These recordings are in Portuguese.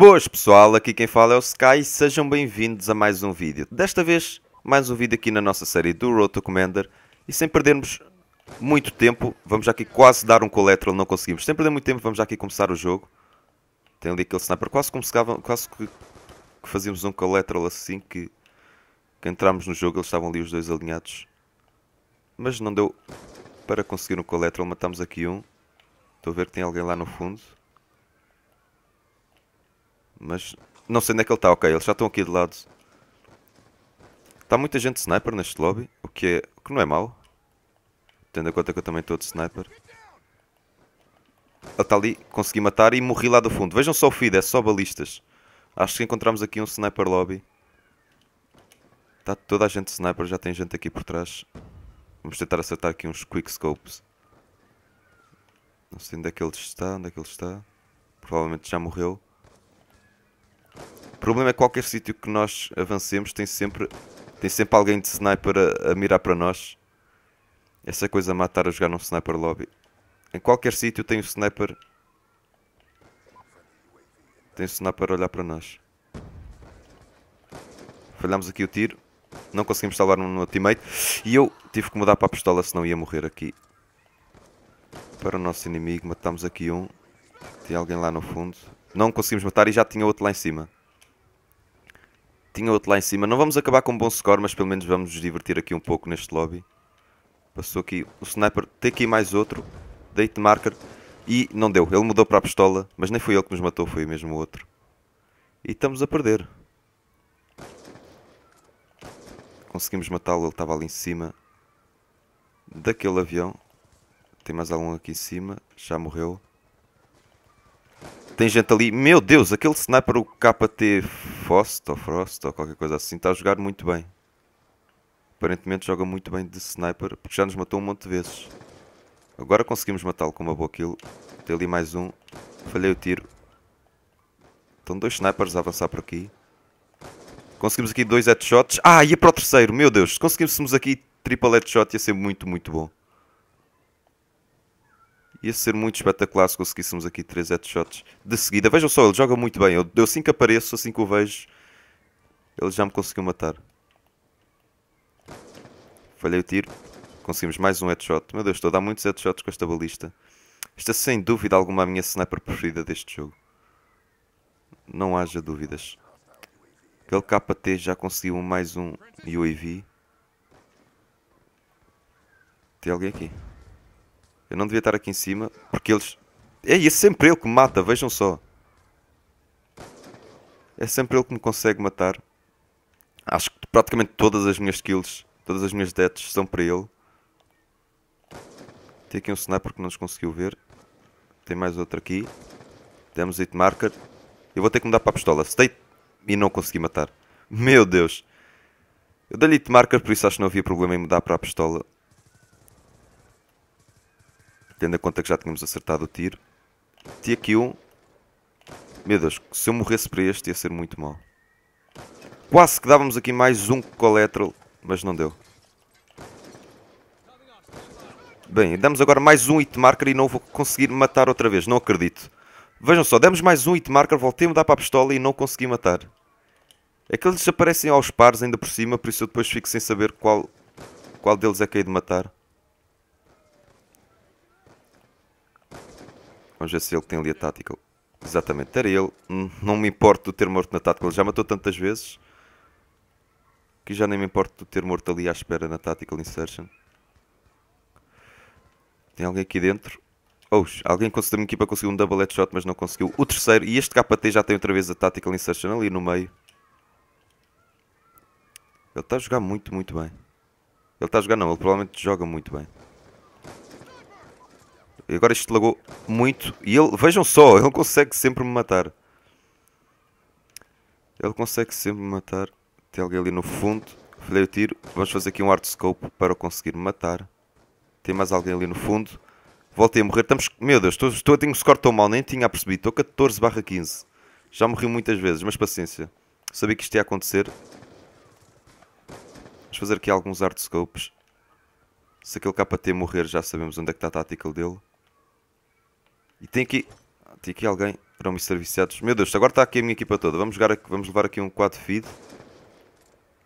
Boas pessoal, aqui quem fala é o Sky e sejam bem-vindos a mais um vídeo. Desta vez, mais um vídeo aqui na nossa série do Road to Commander e sem perdermos muito tempo, vamos aqui quase dar um coletrol, não conseguimos. Sem perder muito tempo, vamos aqui começar o jogo. Tem ali aquele sniper, quase, como quase que, que fazíamos um coletrol assim que, que entramos no jogo, eles estavam ali os dois alinhados. Mas não deu para conseguir um coletrol, matamos aqui um. Estou a ver que tem alguém lá no fundo. Mas não sei onde é que ele está. Ok, eles já estão aqui de lado. Está muita gente de sniper neste lobby, o que, é, o que não é mau. Tendo em conta que eu também estou de sniper. Ele está ali, consegui matar e morri lá do fundo. Vejam só o feed, é só balistas. Acho que encontramos aqui um sniper lobby. Está toda a gente de sniper, já tem gente aqui por trás. Vamos tentar acertar aqui uns quick scopes. Não sei onde é que ele está, onde é que ele está. Provavelmente já morreu. O problema é que qualquer sítio que nós avancemos tem sempre, tem sempre alguém de sniper a, a mirar para nós. Essa coisa matar a jogar num sniper lobby. Em qualquer sítio tem o um sniper. Tem o um sniper a olhar para nós. Falhamos aqui o tiro. Não conseguimos salvar no teammate. E eu tive que mudar para a pistola, senão ia morrer aqui. Para o nosso inimigo, matamos aqui um. Tem alguém lá no fundo. Não conseguimos matar e já tinha outro lá em cima tinha outro lá em cima. Não vamos acabar com um bom score, mas pelo menos vamos nos divertir aqui um pouco neste lobby. Passou aqui o sniper. Tem aqui mais outro. Date marker. E não deu. Ele mudou para a pistola. Mas nem foi ele que nos matou, foi mesmo o outro. E estamos a perder. Conseguimos matá-lo. Ele estava ali em cima. Daquele avião. Tem mais algum aqui em cima. Já morreu. Tem gente ali. Meu Deus, aquele sniper, o KT frost ou Frost ou qualquer coisa assim, está a jogar muito bem. Aparentemente joga muito bem de sniper, porque já nos matou um monte de vezes. Agora conseguimos matá-lo com uma boa kill. Tem ali mais um. Falhei o tiro. Estão dois snipers a avançar por aqui. Conseguimos aqui dois headshots. Ah, ia para o terceiro. Meu Deus, conseguimos aqui triple headshot ia ser muito, muito bom. Ia ser muito espetacular se conseguíssemos aqui 3 headshots de seguida. Vejam só, ele joga muito bem. Eu, eu assim que apareço, assim que o vejo, ele já me conseguiu matar. Falhei o tiro. Conseguimos mais um headshot. Meu Deus, estou a dar muitos headshots com esta balista. Esta sem dúvida alguma é a minha sniper preferida deste jogo. Não haja dúvidas. Aquele KT já conseguiu mais um UAV. Tem alguém aqui? Eu não devia estar aqui em cima, porque eles... É, é sempre ele que me mata, vejam só. É sempre ele que me consegue matar. Acho que praticamente todas as minhas kills, todas as minhas deaths são para ele. Tem aqui um sniper que não nos conseguiu ver. Tem mais outro aqui. Temos hit marker. Eu vou ter que mudar para a pistola. Stay e não consegui matar. Meu Deus. Eu dei-lhe hit marker, por isso acho que não havia problema em mudar para a pistola tendo em conta que já tínhamos acertado o tiro. T-Kill. Meu Deus, se eu morresse para este ia ser muito mal. Quase que dávamos aqui mais um collateral, mas não deu. Bem, damos agora mais um hit marker e não vou conseguir matar outra vez, não acredito. Vejam só, demos mais um hit marker, voltei a mudar para a pistola e não consegui matar. É que eles aparecem aos pares ainda por cima, por isso eu depois fico sem saber qual, qual deles é que hei de matar. Vamos ver se ele tem ali a tática Exatamente, era ele. Hum, não me importo de ter morto na tática Ele já matou tantas vezes. Que já nem me importo de ter morto ali à espera na tática Insertion. Tem alguém aqui dentro. Oh, alguém da minha equipa conseguiu um double headshot, mas não conseguiu o terceiro. E este KT já tem outra vez a tática Insertion ali no meio. Ele está a jogar muito, muito bem. Ele está a jogar, não, ele provavelmente joga muito bem. E agora isto lagou muito. E ele, vejam só, ele consegue sempre me matar. Ele consegue sempre me matar. Tem alguém ali no fundo. falei o tiro. Vamos fazer aqui um hard scope para o conseguir matar. Tem mais alguém ali no fundo. Voltei a morrer. Estamos... Meu Deus, estou, estou, tenho um score tão mal. Nem tinha percebido. Estou 14 barra 15. Já morri muitas vezes, mas paciência. Sabia que isto ia acontecer. Vamos fazer aqui alguns hard scopes. Se aquele KT morrer já sabemos onde é que está a tactical dele. E tem aqui. Tem aqui alguém. para me viciados Meu Deus, agora está aqui a minha equipa toda. Vamos, jogar aqui, vamos levar aqui um quad feed.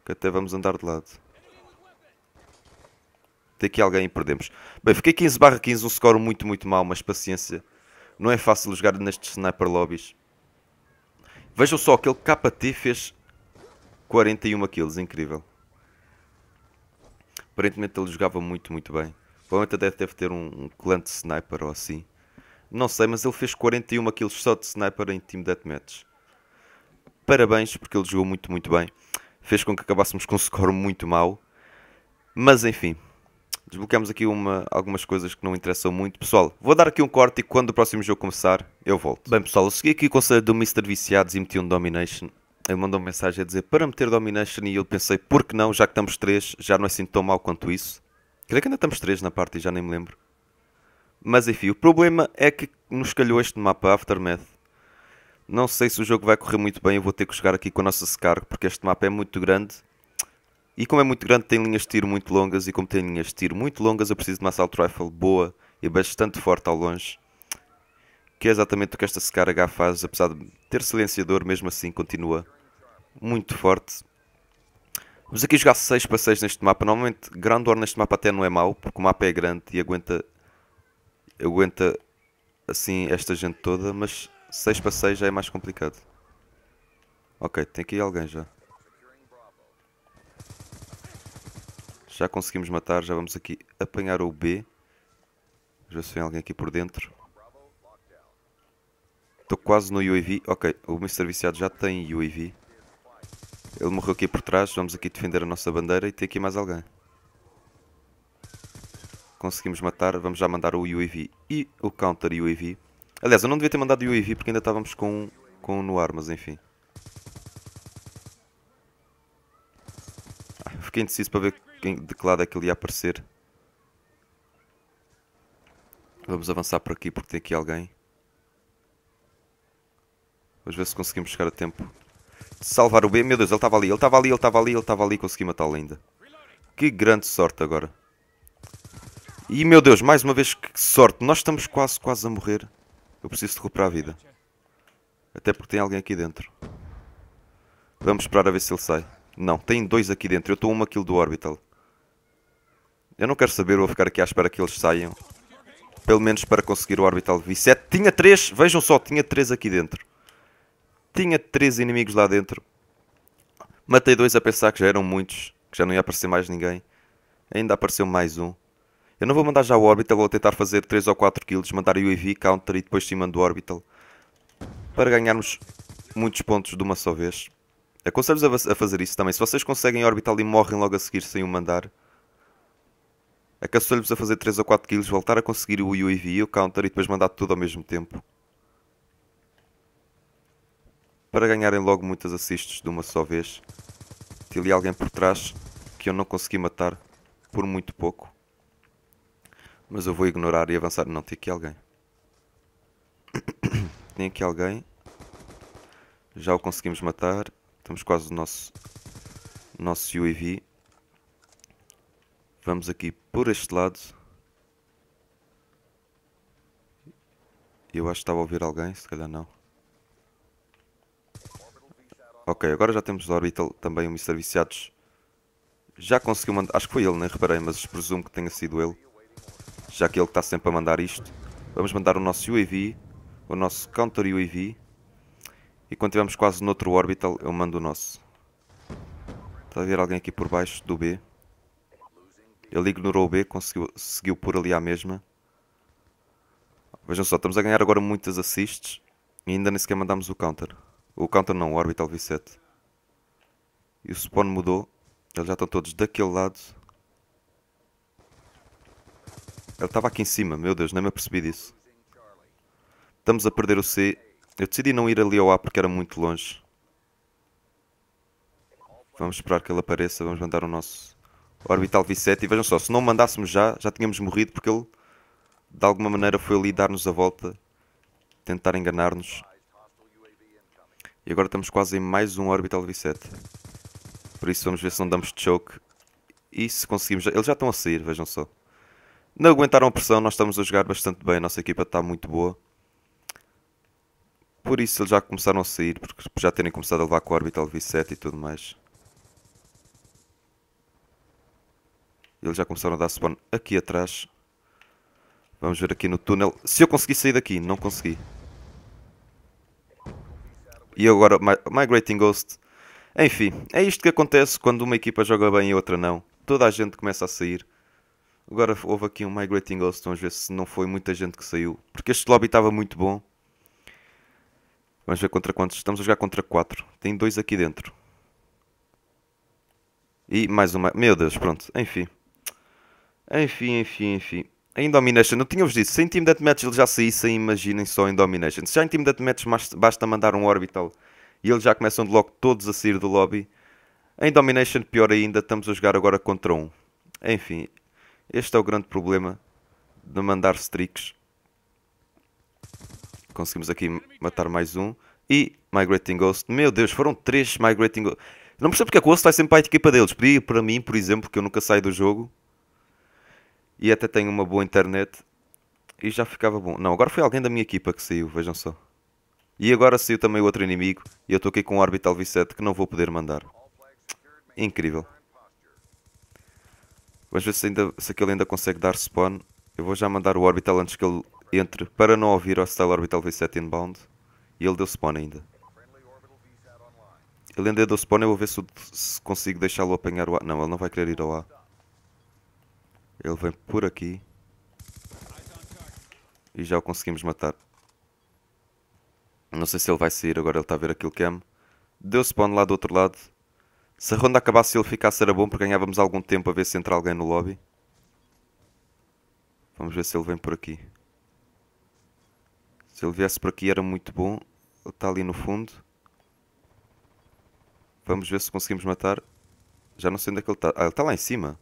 Que até vamos andar de lado. Tem aqui alguém e perdemos. Bem, fiquei 15 barra 15, um score muito, muito mau, mas paciência. Não é fácil jogar nestes sniper lobbies. Vejam só, aquele KT fez 41 kills, incrível. Aparentemente ele jogava muito, muito bem. Provavelmente até deve ter um, um clã de sniper ou assim. Não sei, mas ele fez 41 kills só de sniper em Team Deathmatch. Parabéns, porque ele jogou muito, muito bem. Fez com que acabássemos com um score muito mau. Mas enfim, desbloqueamos aqui uma, algumas coisas que não interessam muito. Pessoal, vou dar aqui um corte e quando o próximo jogo começar, eu volto. Bem pessoal, eu segui aqui o conselho do Mr. Viciados e meti um Domination. Ele mandou uma mensagem a dizer para meter Domination e eu pensei, por que não, já que estamos 3, já não é assim tão mal quanto isso. Creio que ainda estamos 3 na parte e já nem me lembro. Mas enfim, o problema é que nos calhou este mapa Aftermath. Não sei se o jogo vai correr muito bem, eu vou ter que jogar aqui com a nossa Scar, porque este mapa é muito grande. E como é muito grande, tem linhas de tiro muito longas, e como tem linhas de tiro muito longas, eu preciso de uma assault rifle boa e bastante forte ao longe. Que é exatamente o que esta Scar H faz, apesar de ter silenciador, mesmo assim continua muito forte. Vamos aqui jogar 6 para 6 neste mapa. Normalmente, Grand War neste mapa até não é mau, porque o mapa é grande e aguenta aguenta assim esta gente toda, mas 6 para 6 já é mais complicado. Ok, tem aqui alguém já. Já conseguimos matar, já vamos aqui apanhar o B. já se vem alguém aqui por dentro. Estou quase no UAV. Ok, o Mr. Viciado já tem UAV. Ele morreu aqui por trás, vamos aqui defender a nossa bandeira e tem aqui mais alguém conseguimos matar, vamos já mandar o UAV e o counter UAV. Aliás, eu não devia ter mandado o UAV porque ainda estávamos com, com um no ar, mas enfim. Ah, fiquei indeciso para ver quem, de que lado é que ele ia aparecer. Vamos avançar por aqui porque tem aqui alguém. Vamos ver se conseguimos chegar a tempo. De salvar o B. Meu Deus, ele estava ali, ele estava ali, ele estava ali, ele estava ali. Consegui matá-lo ainda. Que grande sorte agora. E meu Deus, mais uma vez que sorte. Nós estamos quase, quase a morrer. Eu preciso de recuperar a vida. Até porque tem alguém aqui dentro. Vamos esperar a ver se ele sai. Não, tem dois aqui dentro. Eu estou uma kill do Orbital. Eu não quero saber, vou ficar aqui à espera que eles saiam. Pelo menos para conseguir o Orbital V7. Tinha três, vejam só, tinha três aqui dentro. Tinha três inimigos lá dentro. Matei dois a pensar que já eram muitos. Que já não ia aparecer mais ninguém. Ainda apareceu mais um. Eu não vou mandar já o Orbital vou tentar fazer 3 ou 4 kills, mandar UAV, counter e depois cima do Orbital. Para ganharmos muitos pontos de uma só vez. Aconselho-vos a, a fazer isso também. Se vocês conseguem Orbital e morrem logo a seguir sem o mandar, aconselho-vos a fazer 3 ou 4 kills, voltar a conseguir o UAV e o counter e depois mandar tudo ao mesmo tempo. Para ganharem logo muitas assists de uma só vez. Tinha ali alguém por trás que eu não consegui matar por muito pouco. Mas eu vou ignorar e avançar. Não, tem aqui alguém. tem aqui alguém. Já o conseguimos matar. Estamos quase no nosso, nosso UAV. Vamos aqui por este lado. Eu acho que estava a ouvir alguém, se calhar não. Ok, agora já temos o Orbital, também o Mr. Viciados. Já conseguiu mandar... Acho que foi ele, nem reparei, mas presumo que tenha sido ele já que ele está sempre a mandar isto, vamos mandar o nosso UAV, o nosso Counter UAV, e quando estivermos quase noutro orbital, eu mando o nosso. Está a ver alguém aqui por baixo do B? Ele ignorou o B, conseguiu, seguiu por ali à mesma. Vejam só, estamos a ganhar agora muitas assists e ainda nem sequer mandámos o counter. O counter não, o orbital V7. E o spawn mudou, eles já estão todos daquele lado. Ele estava aqui em cima, meu Deus, nem me apercebi disso. Estamos a perder o C. Eu decidi não ir ali ao A porque era muito longe. Vamos esperar que ele apareça, vamos mandar o nosso Orbital V7. E vejam só, se não mandássemos já, já tínhamos morrido porque ele de alguma maneira foi ali dar-nos a volta, tentar enganar-nos. E agora estamos quase em mais um Orbital V7. Por isso vamos ver se não damos choke. E se conseguimos... Eles já estão a sair, vejam só. Não aguentaram a pressão, nós estamos a jogar bastante bem, a nossa equipa está muito boa. Por isso eles já começaram a sair, porque já terem começado a levar com o Orbital V7 e tudo mais. Eles já começaram a dar spawn aqui atrás. Vamos ver aqui no túnel. Se eu consegui sair daqui, não consegui. E agora, Migrating Ghost. Enfim, é isto que acontece quando uma equipa joga bem e outra não. Toda a gente começa a sair. Agora houve aqui um Migrating Ghost, vamos ver se não foi muita gente que saiu. Porque este lobby estava muito bom. Vamos ver contra quantos. Estamos a jogar contra 4. Tem dois aqui dentro. E mais uma. Meu Deus, pronto. Enfim. Enfim, enfim, enfim. Em Domination, eu tinha-vos dito, se em Team Deathmatch ele já saíssem, imaginem só em Domination. Se já em Team Deathmatch basta mandar um Orbital e eles já começam de logo todos a sair do lobby. Em Domination, pior ainda, estamos a jogar agora contra um. Enfim, este é o grande problema de mandar streaks. Conseguimos aqui matar mais um. E Migrating Ghost. Meu Deus, foram três Migrating Ghost. Não percebo porque é que o Ghost vai sempre para a equipa deles. Podia para mim, por exemplo, que eu nunca saio do jogo. E até tenho uma boa internet. E já ficava bom. Não, agora foi alguém da minha equipa que saiu, vejam só. E agora saiu também o outro inimigo. E eu estou aqui com o Orbital V7 que não vou poder mandar. Incrível. Vamos ver se, ainda, se aquele ainda consegue dar spawn. Eu vou já mandar o Orbital antes que ele entre para não ouvir o Style Orbital V7 inbound. E ele deu spawn ainda. Ele ainda deu spawn, eu vou ver se, se consigo deixá-lo apanhar o A. Não, ele não vai querer ir ao A. Ele vem por aqui. E já o conseguimos matar. Não sei se ele vai sair, agora ele está a ver aquilo que é. Deu spawn lá do outro lado. Se a ronda acabasse e ele ficasse era bom porque ganhávamos algum tempo a ver se entra alguém no lobby. Vamos ver se ele vem por aqui. Se ele viesse por aqui era muito bom. Ele está ali no fundo. Vamos ver se conseguimos matar. Já não sei onde é que ele está. Ah, ele está lá em cima.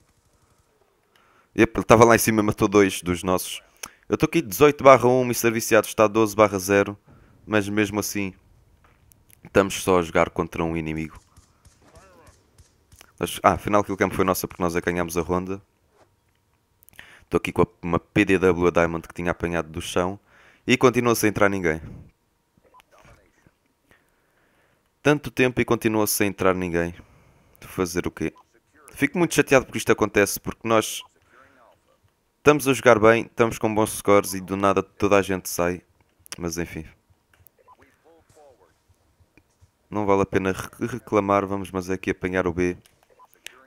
Epa, ele estava lá em cima matou dois dos nossos. Eu estou aqui 18 barra 1 e serviciado está 12 barra 0. Mas mesmo assim, estamos só a jogar contra um inimigo. Ah, afinal aquele campo foi nossa porque nós a ganhámos a ronda. Estou aqui com uma PDW a Diamond que tinha apanhado do chão. E continua sem entrar ninguém. Tanto tempo e continua sem entrar ninguém. Fazer o quê? Fico muito chateado porque isto acontece, porque nós estamos a jogar bem, estamos com bons scores e do nada toda a gente sai. Mas enfim. Não vale a pena reclamar, vamos mas é aqui apanhar o B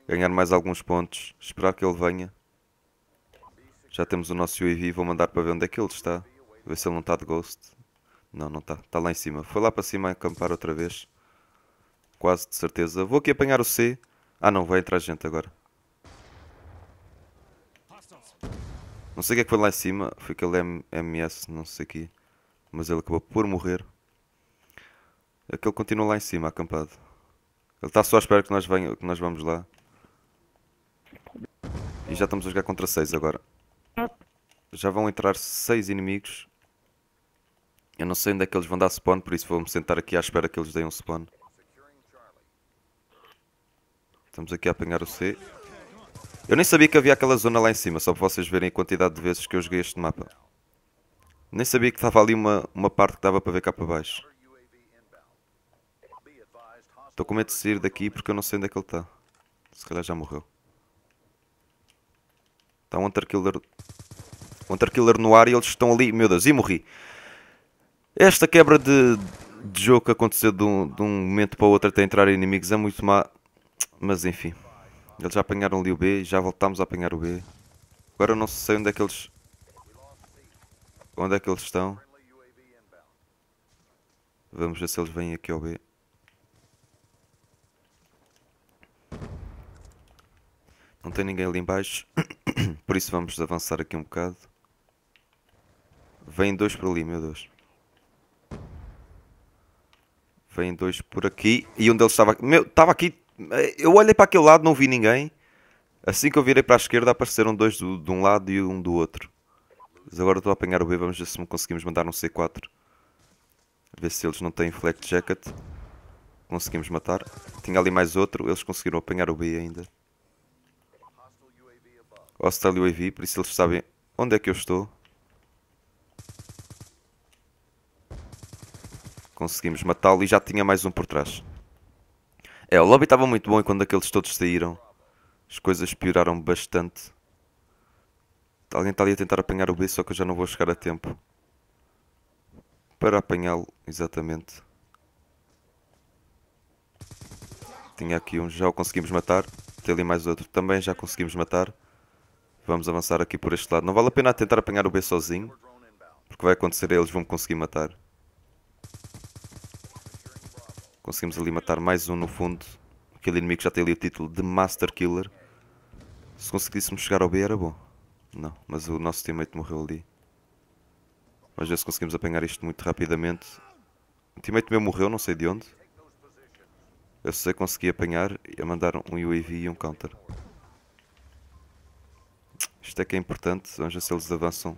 ganhar mais alguns pontos, esperar que ele venha. Já temos o nosso UAV, vou mandar para ver onde é que ele está. Ver se ele não está de ghost. Não, não está. Está lá em cima. Foi lá para cima acampar outra vez. Quase de certeza. Vou aqui apanhar o C. Ah não, vai entrar gente agora. Não sei o que é que foi lá em cima. Foi aquele MS, não sei o que. Mas ele acabou por morrer. Aquele é continua lá em cima, acampado. Ele está só à espera que nós, venha, que nós vamos lá. E já estamos a jogar contra 6 agora. Já vão entrar 6 inimigos. Eu não sei onde é que eles vão dar spawn, por isso vou-me sentar aqui à espera que eles deem um spawn. Estamos aqui a apanhar o C. Eu nem sabia que havia aquela zona lá em cima, só para vocês verem a quantidade de vezes que eu joguei este mapa. Nem sabia que estava ali uma, uma parte que dava para ver cá para baixo. Estou com medo de sair daqui porque eu não sei onde é que ele está. Se calhar já morreu. Está um Hunter um no ar e eles estão ali. Meu Deus, e morri. Esta quebra de, de jogo que aconteceu de um, de um momento para o outro até entrar inimigos é muito má. Mas enfim. Eles já apanharam ali o B e já voltámos a apanhar o B. Agora eu não sei onde é que eles... Onde é que eles estão. Vamos ver se eles vêm aqui ao B. Não tem ninguém ali embaixo. Por isso vamos avançar aqui um bocado. Vêm dois por ali, meu Deus. Vêm dois por aqui. E um deles estava aqui. Meu, estava aqui. Eh, eu olhei para aquele lado, não vi ninguém. Assim que eu virei para a esquerda, apareceram dois do, de um lado e um do outro. Mas agora estou a apanhar o B. Vamos ver se conseguimos mandar um C4. ver se eles não têm flat jacket. Conseguimos matar. Tinha ali mais outro. Eles conseguiram apanhar o B ainda ao Stalio AV, por isso eles sabem onde é que eu estou. Conseguimos matá-lo e já tinha mais um por trás. É, o lobby estava muito bom e quando aqueles todos saíram, as coisas pioraram bastante. Alguém está ali a tentar apanhar o B, só que eu já não vou chegar a tempo. Para apanhá-lo, exatamente. Tinha aqui um, já o conseguimos matar. Tem ali mais outro, também já conseguimos matar. Vamos avançar aqui por este lado. Não vale a pena tentar apanhar o B sozinho. Porque vai acontecer eles vão conseguir matar. Conseguimos ali matar mais um no fundo. Aquele inimigo já tem ali o título de Master Killer. Se conseguíssemos chegar ao B era bom. Não, mas o nosso teammate morreu ali. Vamos ver se conseguimos apanhar isto muito rapidamente. O teammate meu morreu, não sei de onde. Eu sei consegui apanhar e mandar um UAV e um counter. Isto é que é importante, ver se eles avançam.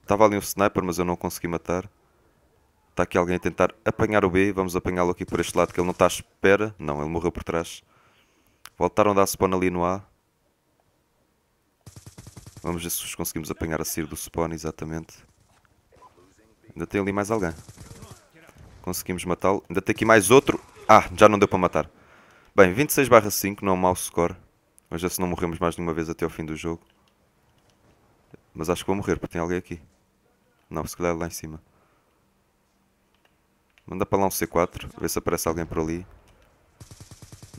Estava ali um sniper, mas eu não consegui matar. Está aqui alguém a tentar apanhar o B. Vamos apanhá-lo aqui por este lado, que ele não está à espera. Não, ele morreu por trás. Voltaram a dar spawn ali no A. Vamos ver se os conseguimos apanhar a sair do spawn, exatamente. Ainda tem ali mais alguém. Conseguimos matá-lo. Ainda tem aqui mais outro. Ah, já não deu para matar. Bem, 26 5, não é um mau score. Vamos ver se não morremos mais nenhuma vez até ao fim do jogo. Mas acho que vou morrer, porque tem alguém aqui. Não, se calhar é lá em cima. Manda para lá um C4, ver se aparece alguém por ali.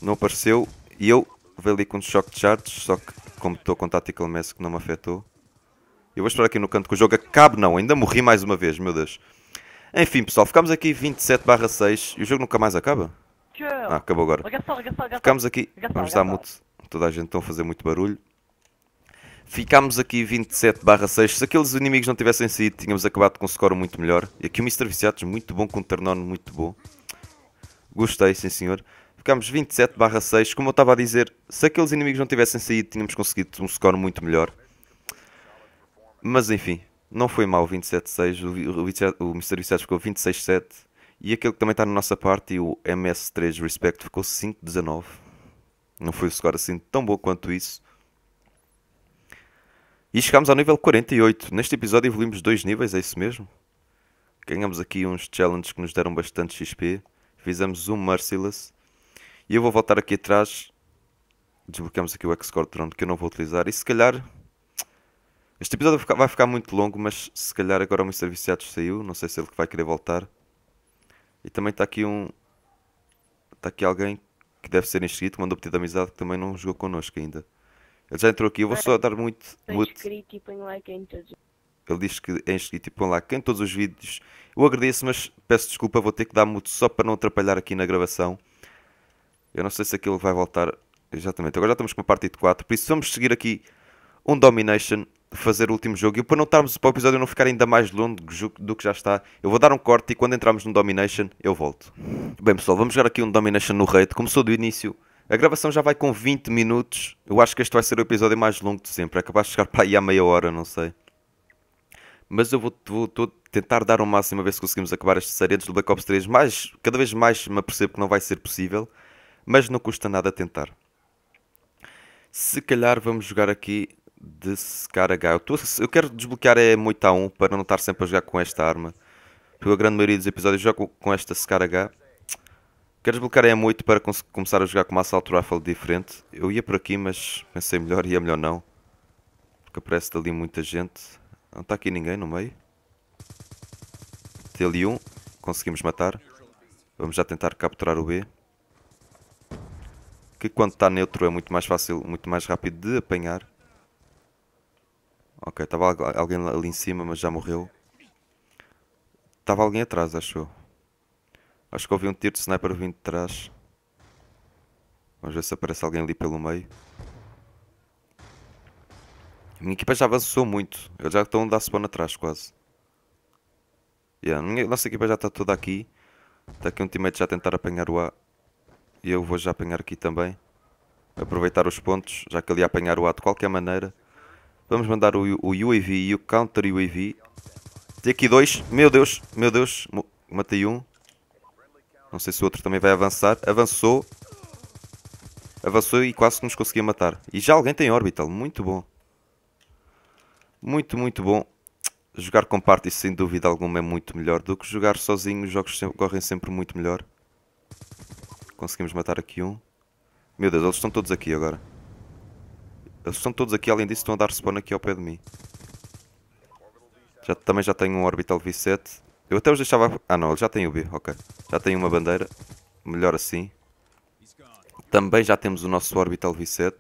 Não apareceu. E eu veio ali com um choque de charts, só que como estou com Tactical que não me afetou. Eu vou esperar aqui no canto que o jogo acabe. Não, ainda morri mais uma vez, meu Deus. Enfim, pessoal, ficamos aqui 27 barra 6 e o jogo nunca mais acaba? Ah, acabou agora. Ficamos aqui. Vamos dar mute toda a gente estão a fazer muito barulho. Ficámos aqui 27 barra 6. Se aqueles inimigos não tivessem saído, tínhamos acabado com um score muito melhor. E aqui o Mr. Viciados, muito bom, com um Ternono muito bom. Gostei, sim senhor. Ficámos 27 barra 6. Como eu estava a dizer, se aqueles inimigos não tivessem saído, tínhamos conseguido um score muito melhor. Mas enfim, não foi mal 27-6. O, o, o Mr. Viciados ficou 26-7. E aquele que também está na nossa parte, o MS3 Respect, ficou 5-19. Não foi um score assim tão bom quanto isso. E chegámos ao nível 48. Neste episódio evoluímos dois níveis, é isso mesmo? Ganhámos aqui uns challenges que nos deram bastante XP. Fizemos um Merciless. E eu vou voltar aqui atrás. Desbloqueamos aqui o X-Cortron que eu não vou utilizar. E se calhar... Este episódio vai ficar muito longo, mas se calhar agora o Mr. Viciados saiu. Não sei se ele vai querer voltar. E também está aqui um... Está aqui alguém que deve ser inscrito, mandou pedir de amizade que também não jogou connosco ainda. Ele já entrou aqui, eu vou só dar muito. muito... inscrito tipo, e põe like em todos. Ele diz que é inscrito tipo, e põe like em todos os vídeos. Eu agradeço, mas peço desculpa, vou ter que dar muito só para não atrapalhar aqui na gravação. Eu não sei se aquilo vai voltar. Exatamente, agora já estamos com a parte de 4, por isso vamos seguir aqui um Domination fazer o último jogo. E para não estarmos para o episódio não ficar ainda mais longo do que já está, eu vou dar um corte e quando entrarmos no Domination eu volto. Bem pessoal, vamos jogar aqui um Domination no Raid. Começou do início. A gravação já vai com 20 minutos. Eu acho que este vai ser o episódio mais longo de sempre. É capaz de chegar para aí à meia hora, não sei. Mas eu vou, vou, vou tentar dar o um máximo a ver se conseguimos acabar estas série do Black Ops 3. Mas cada vez mais me apercebo que não vai ser possível. Mas não custa nada tentar. Se calhar vamos jogar aqui de secar H. Eu, eu quero desbloquear é a M8A1 para não estar sempre a jogar com esta arma. Porque a grande maioria dos episódios jogo com esta secar H. Quero desbloquear a M8 para começar a jogar com uma Assault Rifle diferente. Eu ia por aqui, mas pensei melhor e ia é melhor não. Porque aparece dali muita gente. Não está aqui ninguém no meio. ali um Conseguimos matar. Vamos já tentar capturar o B. Que quando está neutro é muito mais fácil, muito mais rápido de apanhar. Ok, estava alguém ali em cima, mas já morreu. Estava alguém atrás, acho eu. Acho que ouvi um tiro de sniper vindo de trás. Vamos ver se aparece alguém ali pelo meio. A minha equipa já avançou muito. Eles já estão a dar spawn atrás, quase. Yeah, a nossa equipa já está toda aqui. Está aqui um teammate já a tentar apanhar o A. E eu vou já apanhar aqui também. Aproveitar os pontos, já que ele ia apanhar o A de qualquer maneira. Vamos mandar o, o UAV e o Counter UAV. Tem aqui dois. Meu Deus, meu Deus. Matei um. Não sei se o outro também vai avançar. Avançou. Avançou e quase que nos conseguia matar. E já alguém tem Orbital. Muito bom. Muito, muito bom. Jogar com party sem dúvida alguma é muito melhor do que jogar sozinho. Os jogos sempre, correm sempre muito melhor. Conseguimos matar aqui um. Meu Deus, eles estão todos aqui agora. Eles estão todos aqui, além disso estão a dar spawn aqui ao pé de mim. Já, também já tenho um Orbital V7. Eu até os deixava... Ah não, ele já tem o B, ok. Já tem uma bandeira. Melhor assim. Também já temos o nosso Orbital V7.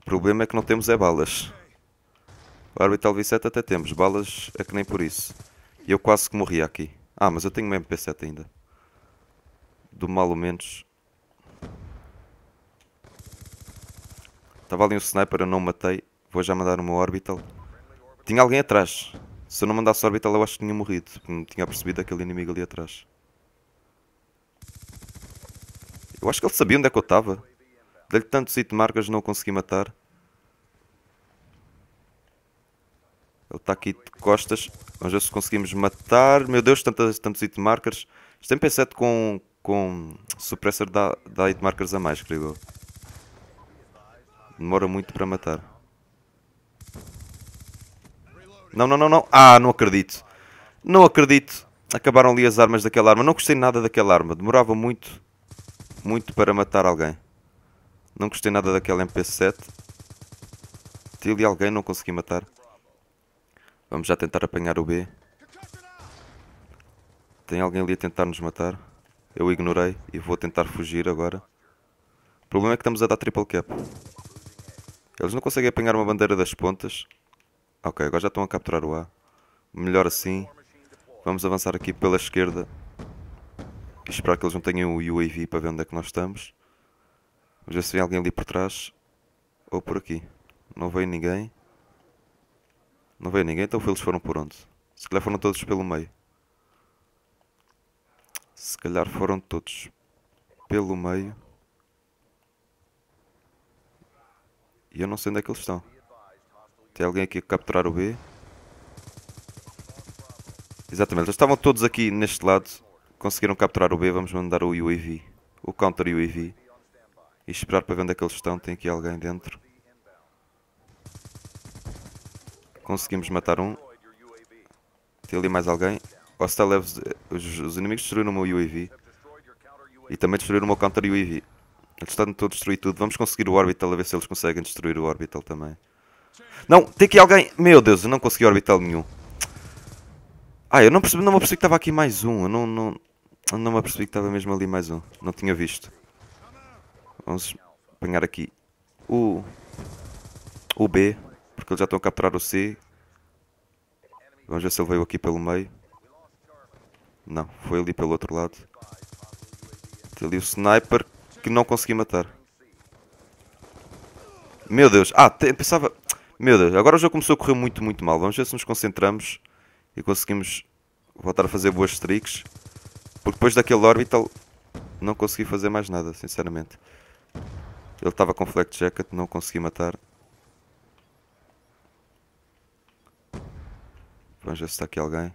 O problema é que não temos é balas. O Orbital V7 até temos, balas é que nem por isso. E eu quase que morri aqui. Ah, mas eu tenho uma MP7 ainda. Do mal ou menos. Estava ali um sniper, eu não o matei. Vou já mandar uma orbital. Tinha alguém atrás. Se eu não mandasse orbital eu acho que tinha morrido. Não tinha percebido aquele inimigo ali atrás. Eu acho que ele sabia onde é que eu estava. Dei-lhe tantos hitmarkers, não o consegui matar. Ele está aqui de costas. Vamos ver se conseguimos matar. Meu Deus, tantos, tantos hitmarkers. Isto é tem 7 com, com suppressor dá, dá hitmarkers a mais, creio eu. Demora muito para matar. Não, não, não, não. Ah, não acredito. Não acredito. Acabaram ali as armas daquela arma. Não gostei nada daquela arma. Demorava muito, muito para matar alguém. Não gostei nada daquela MP7. Tinha ali alguém, não consegui matar. Vamos já tentar apanhar o B. Tem alguém ali a tentar nos matar. Eu ignorei e vou tentar fugir agora. O problema é que estamos a dar triple cap. Eles não conseguem apanhar uma bandeira das pontas. Ok, agora já estão a capturar o A. Melhor assim. Vamos avançar aqui pela esquerda. E esperar que eles não tenham o UAV para ver onde é que nós estamos. Vamos ver se vem alguém ali por trás. Ou por aqui. Não veio ninguém. Não veio ninguém, então eles foram por onde? Se calhar foram todos pelo meio. Se calhar foram todos pelo meio. E eu não sei onde é que eles estão. Tem alguém aqui a capturar o B? Exatamente, eles estavam todos aqui neste lado. Conseguiram capturar o B, vamos mandar o UAV. O counter UAV. E esperar para ver onde é que eles estão. Tem aqui alguém dentro. Conseguimos matar um. Tem ali mais alguém. Hostile, os, os inimigos destruíram o meu UAV. E também destruíram o meu counter UAV. Eles estão a destruir tudo. Vamos conseguir o Orbital a ver se eles conseguem destruir o Orbital também. Não, tem aqui alguém... Meu Deus, eu não consegui Orbital nenhum. Ah, eu não percebi, não me apercebi que estava aqui mais um. Eu não, não, eu não me apercebi que estava mesmo ali mais um. Não tinha visto. Vamos apanhar aqui o, o B, porque eles já estão a capturar o C. Vamos ver se ele veio aqui pelo meio. Não, foi ali pelo outro lado. Tem ali o sniper que não consegui matar. Meu Deus. Ah, pensava... Meu Deus, agora o jogo começou a correr muito, muito mal. Vamos ver se nos concentramos e conseguimos voltar a fazer boas streaks. Porque depois daquele Orbital não consegui fazer mais nada, sinceramente. Ele estava com Fleck Jacket, não consegui matar. Vamos ver se está aqui alguém.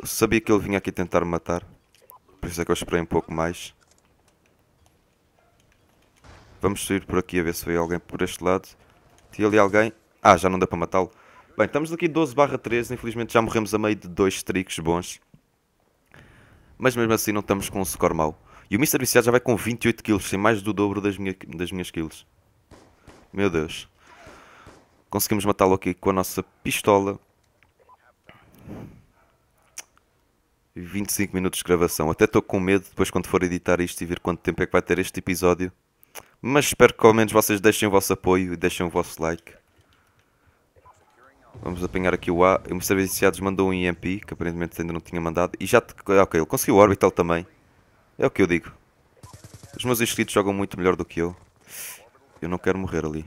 Eu sabia que ele vinha aqui tentar me matar. Por isso é que eu esperei um pouco mais. Vamos sair por aqui a ver se veio alguém por este lado. Tinha ali alguém. Ah, já não dá para matá-lo. Bem, estamos aqui 12 barra 13. Infelizmente já morremos a meio de dois streaks bons. Mas mesmo assim não estamos com um score mau. E o Mr. Viciado já vai com 28 kills. sem mais do dobro das, minha, das minhas kills. Meu Deus. Conseguimos matá-lo aqui com a nossa pistola. 25 minutos de gravação. Até estou com medo depois quando for editar isto e ver quanto tempo é que vai ter este episódio. Mas espero que ao menos vocês deixem o vosso apoio e deixem o vosso like. Vamos apanhar aqui o A. O Mr. Viciados mandou um EMP, que aparentemente ainda não tinha mandado. E já... Ok, ele conseguiu o Orbital também. É o que eu digo. Os meus inscritos jogam muito melhor do que eu. Eu não quero morrer ali.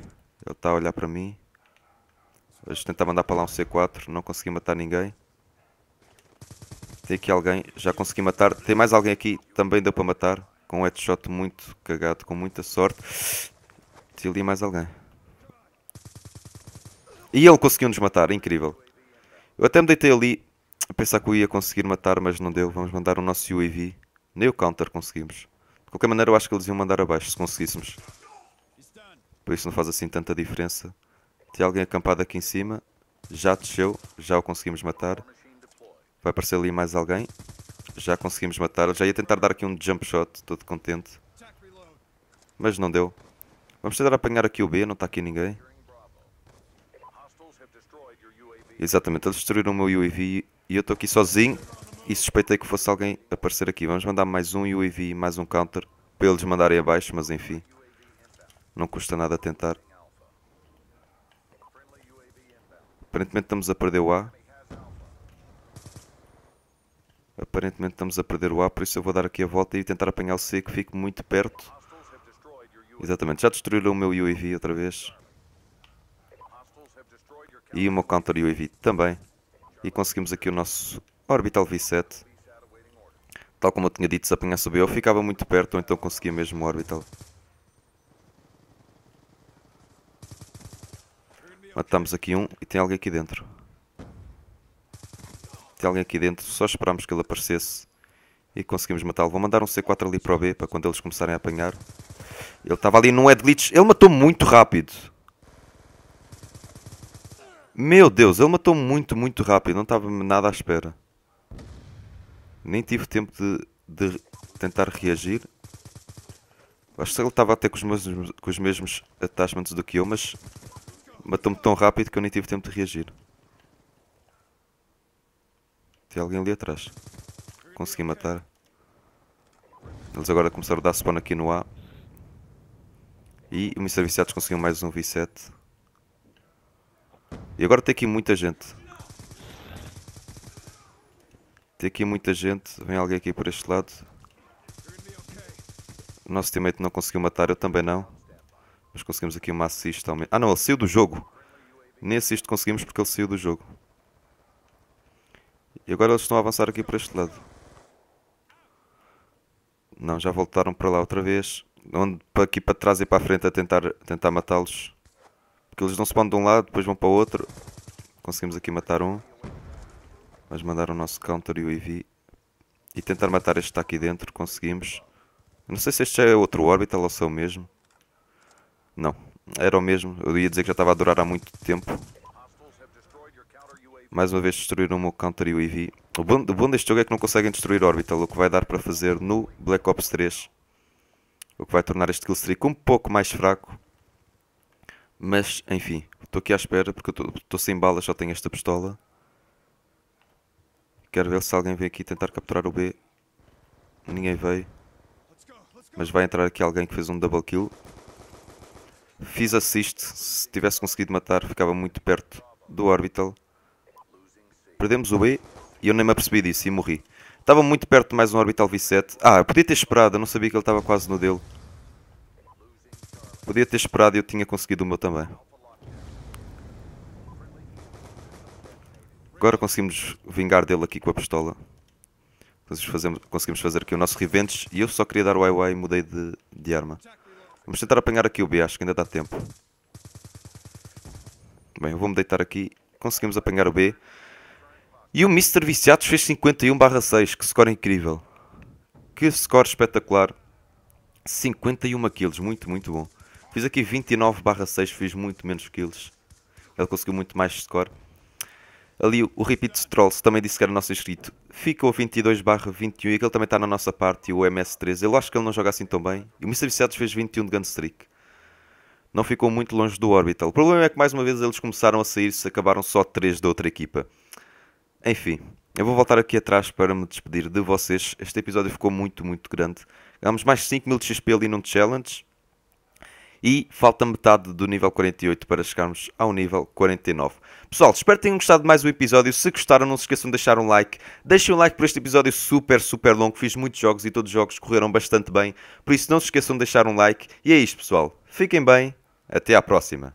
Ele está a olhar para mim. Vou tentar mandar para lá um C4. Não consegui matar ninguém. Tem aqui alguém. Já consegui matar. Tem mais alguém aqui. Também deu para matar com um headshot muito cagado, com muita sorte. E ali mais alguém. E ele conseguiu nos matar, incrível. Eu até me deitei ali a pensar que eu ia conseguir matar, mas não deu. Vamos mandar o nosso UAV. Nem o counter conseguimos. De qualquer maneira, eu acho que eles iam mandar abaixo se conseguíssemos. Por isso não faz assim tanta diferença. Tem alguém acampado aqui em cima. Já desceu, já o conseguimos matar. Vai aparecer ali mais alguém. Já conseguimos matar. Já ia tentar dar aqui um jump shot, todo contente. Mas não deu. Vamos tentar apanhar aqui o B, não está aqui ninguém. Exatamente, eles destruíram o meu UAV e eu estou aqui sozinho e suspeitei que fosse alguém aparecer aqui. Vamos mandar mais um UAV e mais um counter para eles mandarem abaixo, mas enfim. Não custa nada tentar. Aparentemente estamos a perder o A. Aparentemente estamos a perder o A, por isso eu vou dar aqui a volta e tentar apanhar o C, que fique muito perto. Exatamente, já destruíram o meu UAV outra vez. E o meu counter UAV também. E conseguimos aqui o nosso Orbital V7. Tal como eu tinha dito, se apanhasse o B, eu ficava muito perto, ou então conseguia mesmo o Orbital. Matamos aqui um e tem alguém aqui dentro tem alguém aqui dentro, só esperámos que ele aparecesse e conseguimos matá-lo. Vou mandar um C4 ali para o B, para quando eles começarem a apanhar. Ele estava ali num head glitch, ele matou muito rápido. Meu Deus, ele matou muito, muito rápido, não estava nada à espera. Nem tive tempo de, de tentar reagir. Acho que ele estava até com os, mesmos, com os mesmos attachments do que eu, mas matou-me tão rápido que eu nem tive tempo de reagir. Tem alguém ali atrás. Consegui matar. Eles agora começaram a dar spawn aqui no A. E os meus serviciados conseguiu mais um V7. E agora tem aqui muita gente. Tem aqui muita gente. Vem alguém aqui por este lado. O nosso teammate não conseguiu matar, eu também não. Mas conseguimos aqui uma assist. Ah não, ele saiu do jogo. Nem assist conseguimos porque ele saiu do jogo. E agora eles estão a avançar aqui para este lado. Não, já voltaram para lá outra vez. Onde, aqui para trás e para a frente a tentar, tentar matá-los. Porque eles não se de um lado, depois vão para o outro. Conseguimos aqui matar um. Mas mandar o nosso counter e o EV. E tentar matar este que está aqui dentro. Conseguimos. Não sei se este já é outro orbital ou se é o mesmo. Não, era o mesmo. Eu ia dizer que já estava a durar há muito tempo mais uma vez destruíram o meu counter e o EV. O bom, o bom deste jogo é que não conseguem destruir Orbital, o que vai dar para fazer no Black Ops 3. O que vai tornar este killstreak um pouco mais fraco. Mas, enfim, estou aqui à espera porque estou sem balas, só tenho esta pistola. Quero ver se alguém vem aqui tentar capturar o B. Ninguém veio. Mas vai entrar aqui alguém que fez um double kill. Fiz assist. Se tivesse conseguido matar, ficava muito perto do Orbital. Perdemos o B e eu nem me apercebi disso e morri. Estava muito perto de mais um Orbital V7. Ah, podia ter esperado, eu não sabia que ele estava quase no dele. Podia ter esperado e eu tinha conseguido o meu também. Agora conseguimos vingar dele aqui com a pistola. conseguimos fazer aqui o nosso revenge e eu só queria dar o YY e mudei de, de arma. Vamos tentar apanhar aqui o B, acho que ainda dá tempo. Bem, eu vou-me deitar aqui. Conseguimos apanhar o B. E o Mr. Viciados fez 51 6, que score incrível. Que score espetacular. 51 quilos, muito, muito bom. Fiz aqui 29 6, fiz muito menos quilos. Ele conseguiu muito mais score. Ali o, Repeat Trolls também disse que era nosso inscrito. Fica o 22 21 e ele também está na nossa parte. E o MS3, eu acho que ele não joga assim tão bem. E o Mr. Viciados fez 21 de Gunstreak. Não ficou muito longe do Orbital. O problema é que mais uma vez eles começaram a sair se acabaram só 3 da outra equipa. Enfim, eu vou voltar aqui atrás para me despedir de vocês. Este episódio ficou muito, muito grande. ganhamos mais 5 mil de XP ali num challenge. E falta metade do nível 48 para chegarmos ao nível 49. Pessoal, espero que tenham gostado de mais um episódio. Se gostaram, não se esqueçam de deixar um like. Deixem um like por este episódio super, super longo. Fiz muitos jogos e todos os jogos correram bastante bem. Por isso, não se esqueçam de deixar um like. E é isto, pessoal. Fiquem bem. Até à próxima.